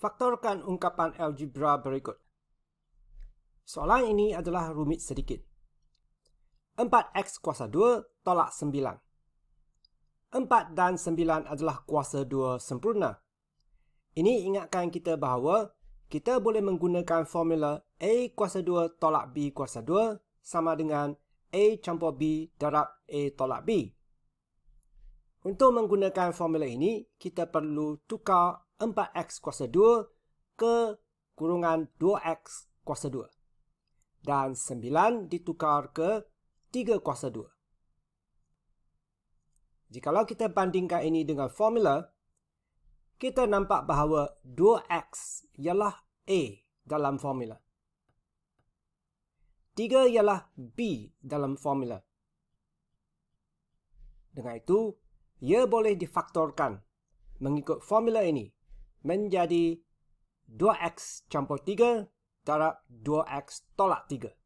faktorkan ungkapan algebra berikut. Soalan ini adalah rumit sedikit. 4x kuasa 2 tolak 9. 4 dan 9 adalah kuasa 2 sempurna. Ini ingatkan kita bahawa kita boleh menggunakan formula A kuasa 2 tolak B kuasa 2 sama dengan A campur B darab A tolak B. Untuk menggunakan formula ini, kita perlu tukar 4x kuasa 2 ke kurungan 2x kuasa 2. Dan 9 ditukar ke 3 kuasa 2. Jikalau kita bandingkan ini dengan formula, kita nampak bahawa 2x ialah A dalam formula. 3 ialah B dalam formula. Dengan itu, ia boleh difaktorkan mengikut formula ini menjadi 2x campur 3 darab 2x tolak 3.